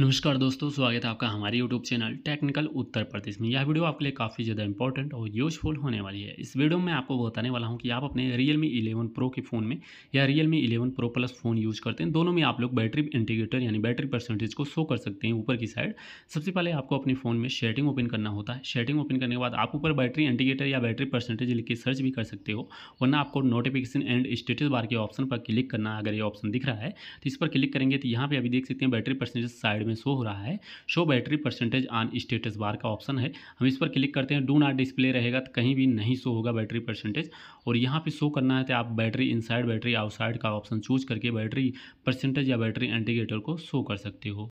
नमस्कार दोस्तों स्वागत है आपका हमारे YouTube channel technical Uttar Pradesh में यह वीडियो आपके लिए काफ़ी ज़्यादा इंपॉर्टेंट और यूजफुल होने वाली है इस वीडियो में आपको बताने वाला हूं कि आप अपने Realme 11 इलेवन प्रो के फ़ोन में या Realme eleven pro plus phone use करते हैं दोनों में आप लोग बैटरी इंटीग्रेटर यानी बैटरी परसेंटेज को शो कर सकते हैं ऊपर की साइड सबसे पहले आपको अपने फ़ोन में शेटिंग ओपन करना होता है शेटिंग ओपन करने के बाद आप ऊपर बैटरी इंटीग्रेटर या बैटरी परसेंटेज लिख के सर्च भी कर सकते हो वरना आपको नोटिफिकेशन एंड स्टेटस बार के ऑप्शन पर क्लिक करना अगर ये ऑप्शन दिख रहा है तो इस पर क्लिक करेंगे तो यहाँ पर अभी देख सकते हैं बैटरी परसेंटेज साइड साइड में शो हो रहा है show battery percentage on status bar का ऑप्शन है हम इस पर क्लिक करते हैं डू नॉट डिस्प्ले रहेगा तो कहीं भी नहीं शो होगा बैटरी परसेंटेज और यहाँ पे शो करना है तो आप बैटरी इनसाइड बैटरी आउटसाइड का ऑप्शन चूज करके बैटरी परसेंटेज या बैटरी एंटीगेटर को शो कर सकते हो